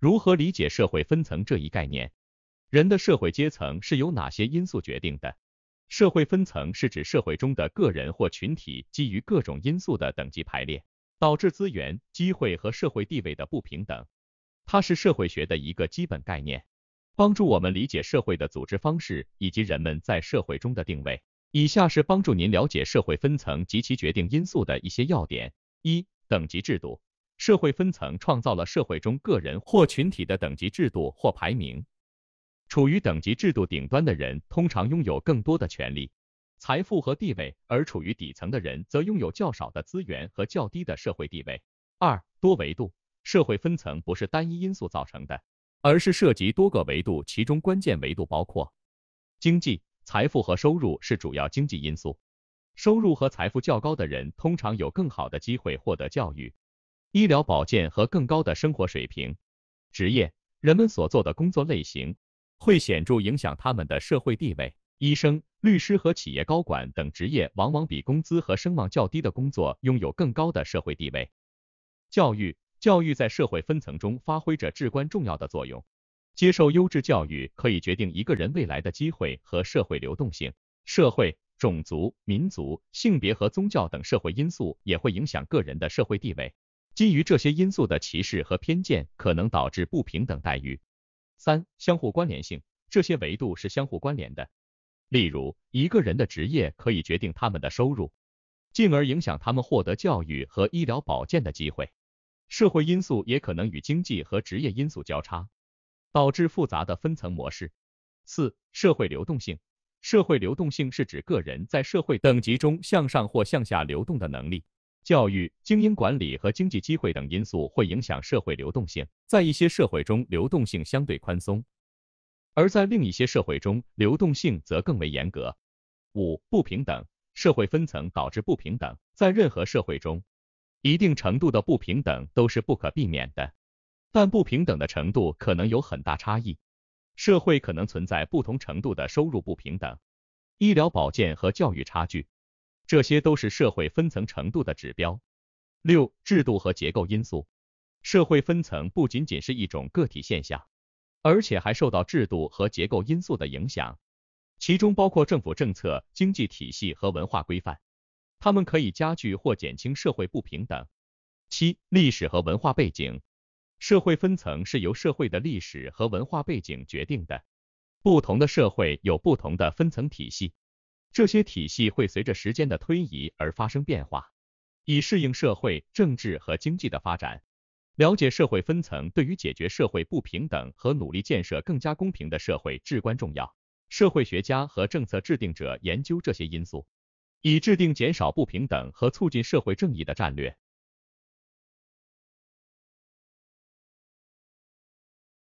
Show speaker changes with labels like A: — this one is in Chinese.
A: 如何理解社会分层这一概念？人的社会阶层是由哪些因素决定的？社会分层是指社会中的个人或群体基于各种因素的等级排列，导致资源、机会和社会地位的不平等。它是社会学的一个基本概念，帮助我们理解社会的组织方式以及人们在社会中的定位。以下是帮助您了解社会分层及其决定因素的一些要点：一、等级制度。社会分层创造了社会中个人或群体的等级制度或排名。处于等级制度顶端的人通常拥有更多的权利、财富和地位，而处于底层的人则拥有较少的资源和较低的社会地位。二、多维度社会分层不是单一因素造成的，而是涉及多个维度，其中关键维度包括经济、财富和收入是主要经济因素。收入和财富较高的人通常有更好的机会获得教育。医疗保健和更高的生活水平，职业人们所做的工作类型会显著影响他们的社会地位。医生、律师和企业高管等职业往往比工资和声望较低的工作拥有更高的社会地位。教育教育在社会分层中发挥着至关重要的作用。接受优质教育可以决定一个人未来的机会和社会流动性。社会、种族、民族、性别和宗教等社会因素也会影响个人的社会地位。基于这些因素的歧视和偏见可能导致不平等待遇。三、相互关联性，这些维度是相互关联的。例如，一个人的职业可以决定他们的收入，进而影响他们获得教育和医疗保健的机会。社会因素也可能与经济和职业因素交叉，导致复杂的分层模式。四、社会流动性，社会流动性是指个人在社会等级中向上或向下流动的能力。教育、精英管理和经济机会等因素会影响社会流动性。在一些社会中，流动性相对宽松；而在另一些社会中，流动性则更为严格。五、不平等社会分层导致不平等。在任何社会中，一定程度的不平等都是不可避免的，但不平等的程度可能有很大差异。社会可能存在不同程度的收入不平等、医疗保健和教育差距。这些都是社会分层程度的指标。六、制度和结构因素，社会分层不仅仅是一种个体现象，而且还受到制度和结构因素的影响，其中包括政府政策、经济体系和文化规范，它们可以加剧或减轻社会不平等。七、历史和文化背景，社会分层是由社会的历史和文化背景决定的，不同的社会有不同的分层体系。这些体系会随着时间的推移而发生变化，以适应社会、政治和经济的发展。了解社会分层对于解决社会不平等和努力建设更加公平的社会至关重要。社会学家和政策制定者研究这些因素，以制定减少不平等和促进社会正义的战略。